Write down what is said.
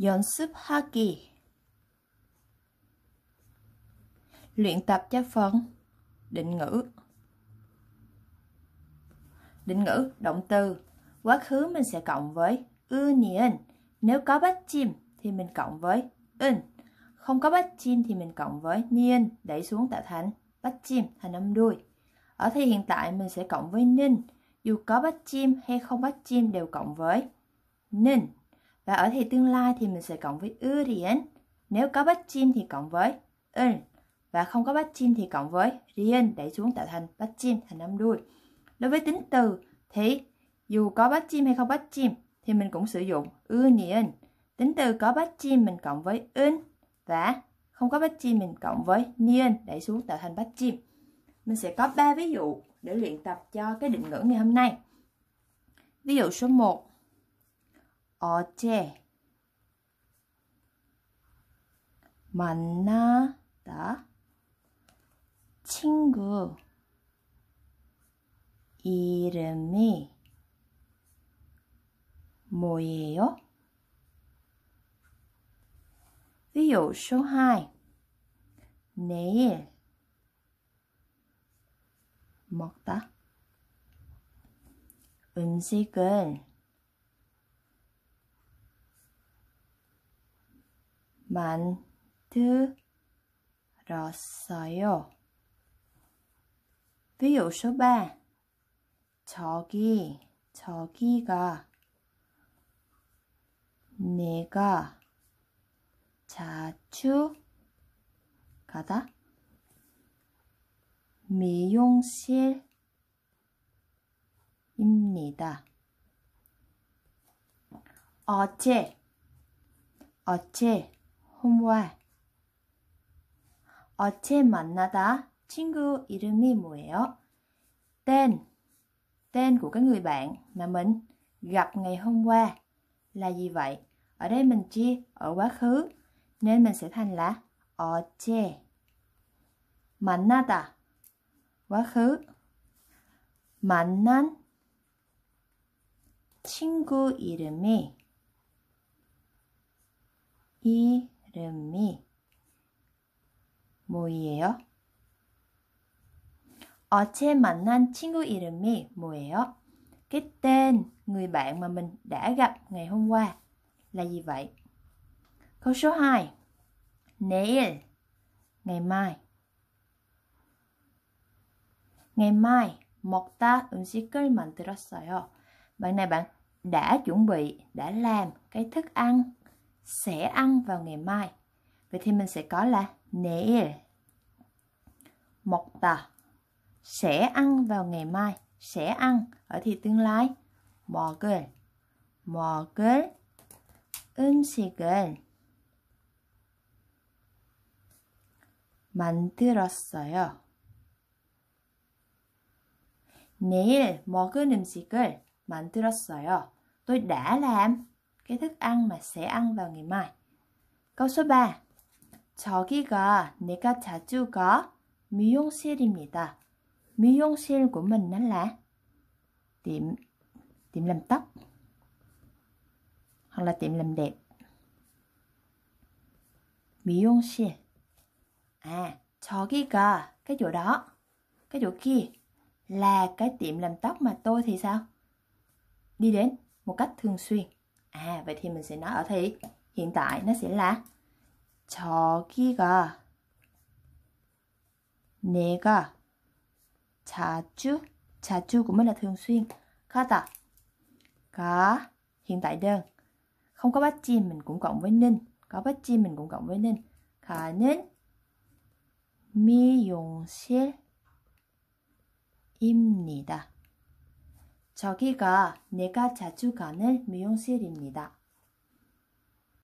연습하기 luyện tập cho phần định ngữ định ngữ động từ quá khứ mình sẽ cộng với ư niên nếu có bắt chim thì mình cộng với ưn không có bắt chim thì mình cộng với niên đẩy xuống tạo thành bắt chim thành âm đuôi ở thì hiện tại mình sẽ cộng với nin dù có bắt chim hay không bắt chim đều cộng với nin và ở thì tương lai thì mình sẽ cộng với ürien. Nếu có bát chim thì cộng với ơn. Và không có bát chim thì cộng với rien để xuống tạo thành bát chim thành âm đuôi. Đối với tính từ thì dù có bát chim hay không bát chim thì mình cũng sử dụng ürien. Tính từ có bát chim mình cộng với ơn và không có bát chim mình cộng với nien để xuống tạo thành bát chim. Mình sẽ có 3 ví dụ để luyện tập cho cái định ngữ ngày hôm nay. Ví dụ số 1 어제 만나다 친구 이름이 뭐예요? 위오쇼 하이 내일 먹다 음식은 만들었어요. Ví số 저기, 저기가 내가 자주 가다 미용실입니다. 어제 어제 hôm qua 어제 만나다 친구 이름이 뭐예요? Tên Tên của cái người bạn mà mình gặp ngày hôm qua là gì vậy? Ở đây mình chia ở quá khứ nên mình sẽ thành là 어제 만나다 quá khứ 만난 친구 이름이 이 발음이 뭐예요? 어제 만난 친구 이름이 뭐예요? Cái tên người bạn mà mình đã gặp ngày hôm qua là gì vậy? Câu số 2 내일 ngày mai Ngày mai ta 먹다 음식을 만들었어요. Bạn này bạn đã chuẩn bị, đã làm cái thức ăn sẽ ăn vào ngày mai. Vậy thì mình sẽ có là 내일 먹다 sẽ ăn vào ngày mai sẽ ăn ở thì tương lai 먹을 먹을 음식을 만들었어요. 내일 먹을 음식을 만들었어요. Tôi đã làm cái thức ăn mà sẽ ăn vào ngày mai. Câu số 3 저기가 내가 자주 가 미용실입니다. 미용실 của mình nó là tiệm tiệm làm tóc hoặc là tiệm làm đẹp. 미용실 À, 저기가 cái chỗ đó, cái chỗ kia là cái tiệm làm tóc mà tôi thì sao? Đi đến một cách thường xuyên. À vậy thì mình sẽ nói ở thì hiện tại nó sẽ là 저기가 내가 자주 자주 của mình là thường xuyên 가다 có hiện tại đơn không có bắt chim mình cũng cộng với ninh có bắt chim mình cũng cộng với ninh 가는 미용실입니다 저기가 내가 자주 가는 미용실입니다.